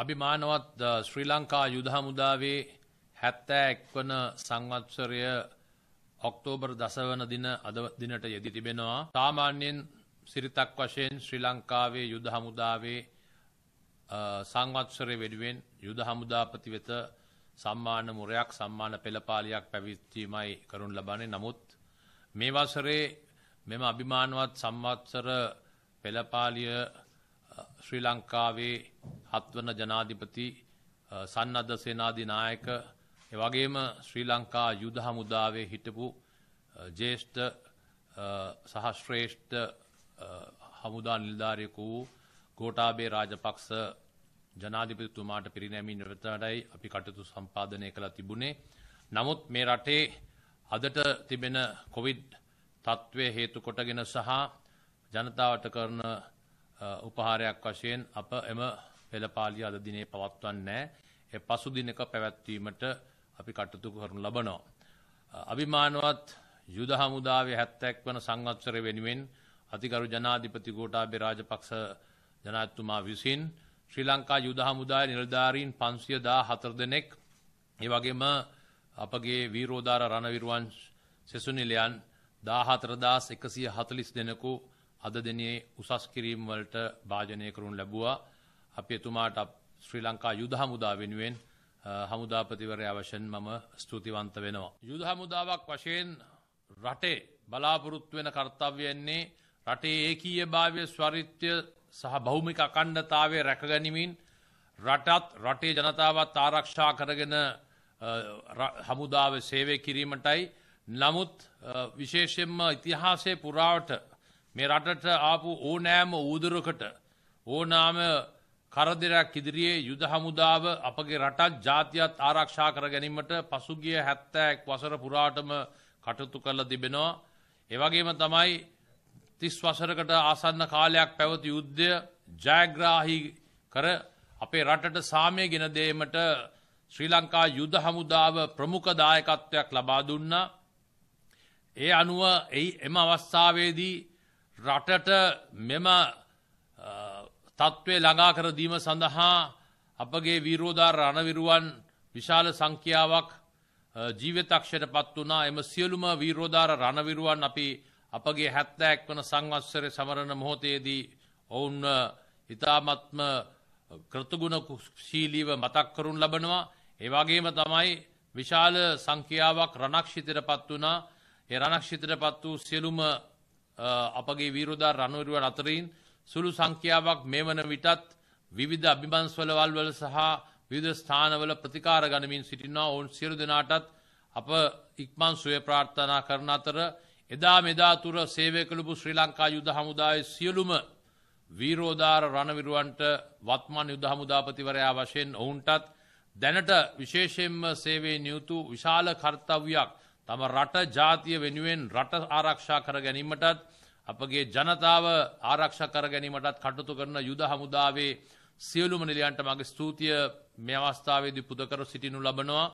අභිමානවත් ශ්‍රී ලංකා යුද හමුදාවේ 71 වන සංවත්සරය ඔක්තෝබර් 10 වන දින අද දිනට යෙදී තිබෙනවා. සාමාන්‍යයෙන් සිරිතක් වශයෙන් ශ්‍රී ලංකාවේ යුද හමුදාවේ සංවත්සරය වෙනුවෙන් යුද හමුදාපති වෙත සම්මාන මුරයක් සම්මාන පෙළපාලියක් පැවැත්වීමයි කරනු ලබන්නේ. නමුත් මේ වසරේ මෙම අභිමානවත් සංවත්සර පෙළපාලිය ශ්‍රී ලංකාවේ හත්වන ජනාධිපති සන්නද්ධ සේනාධි නායක එවගේම ශ්‍රී ලංකා යුද හමුදාවේ හිටපු ජේෂ්ඨ සහ ශ්‍රේෂ්ඨ හමුදා නිලධාරියෙකු වූ ගෝඨාභය රාජපක්ෂ ජනාධිපතිතුමාට පිරිනැමීම නිරතවයි අපි කටයුතු සම්පාදනය කළා තිබුණේ. නමුත් මේ රටේ අදට තිබෙන කොවිඩ් තත්ත්වය හේතු කොටගෙන සහ ජනතාවට කරන උපහාරයක් වශයෙන් අප එම පෙළපාලිය අද දිනේ පවත්වන්නේ ඒ පසු දිනක පැවැත්වීමට අපි කටයුතු කරනු ලබනවා. අභිමානවත් යුද හමුදාවේ 70ක් වන සංවත්සරය වෙනුවෙන් අතිගරු ජනාධිපති ගෝඨාභය රාජපක්ෂ ජනාධිපතිතුමා විසින් ශ්‍රී ලංකා යුද හමුදාවේ නිලධාරීන් 514 දෙනෙක් ඒ වගේම අපගේ වීරෝදාර රණවිරුවන් සෙසුනිලයන් 14140 දෙනෙකු අද දිනේ උසස් කිරීම් වලට භාජනය කරනු ලැබුවා. අපි එතුමාට ශ්‍රී ලංකා යුද හමුදා වෙනුවෙන් හමුදාපතිවරයා වශයෙන් මම ස්තුතිවන්ත වෙනවා. යුද හමුදාවක් වශයෙන් රටේ බලාපොරොත්තු වෙන කර්තව්‍යයන්නේ රටේ ඒකීය භාවය ස්වරිත්‍ය සහ භෞමික අකණ්ඩතාවය රැකගැනිමින් රටත් රටේ ජනතාවත් ආරක්ෂා කරගෙන හමුදාව සේවය කිරීමටයි. නමුත් විශේෂයෙන්ම ඉතිහාසය පුරාවට මේ රටට ආපු ඕනෑම ඌදුරකට ඕනාම කරදරයක් ඉදිරියේ යුද හමුදාව අපගේ රටත් ජාතියත් ආරක්ෂා කර ගැනීමට පසුගිය 70ක් වසර පුරාටම කටයුතු කරලා තිබෙනවා. ඒ වගේම තමයි 30 වසරකට ආසන්න කාලයක් පැවති යුද්ධය ජයග්‍රාහි කර අපේ රටට සාමය ගෙන දීමට ශ්‍රී ලංකා යුද හමුදාව ප්‍රමුඛ දායකත්වයක් ලබා දුන්නා. ඒ අනුව එයි එම අවස්ථාවේදී රටට මෙම තත්ත්වය ළඟා කර දීම සඳහා අපගේ විරෝධා රණවිරුවන් විශාල සංඛ්‍යාවක් ජීවිතක්ෂයට පත් වනා එම සියලුම වීරෝධාර රණවිරුවන් අපි අපගේ හැත්තෑක් වන සංවස්සරය සමරණ මොහොතේදී ඔවුන් ඉතාමත්ම ක්‍රතුගුණ ශීලීව මතක් කරුන් ලබනවා ඒවාගේම තමයි විශාල සංඛ්‍යාවක් රණක්ෂිතර පත් වනා ඒ රණක්ෂිතර පත් වූ සියලුම අපගේ වීරුදා රණවිරුවන් අතරින් සුළු සංඛ්‍යාවක් මෙවන විටත් විවිධ අභිබන්ස්වල වල්වල සහ විවිධ ස්ථානවල ප්‍රතිකාර ගනිමින් සිටිනවා ඔවුන් සියලු දෙනාටත් අප ඉක්මන් සුවය ප්‍රාර්ථනා කරන අතර එදා මෙදා තුර සේවය කළපු ශ්‍රී ලංකා යුද හමුදාවේ සියලුම වීරෝධාර රණවිරුවන්ට වත්මන් යුද හමුදාපතිවරයා වශයෙන් ඔවුන්ටත් දැනට විශේෂයෙන්ම සේවේ නියුතු විශාල කර්තව්‍යයක් තම රට ජාතිය වෙනුවෙන් රට ආරක්ෂා කර ගැනීමටත් අපගේ ජනතාව ආරක්ෂ කර ගැනීමටත් කටුතු කරන යුද හමුදාවේ සියලුම නිලයන්ට මගේ ස්තුතිය මේ අවස්ථාවේදී පුදකර සිටිනු ලබනවා.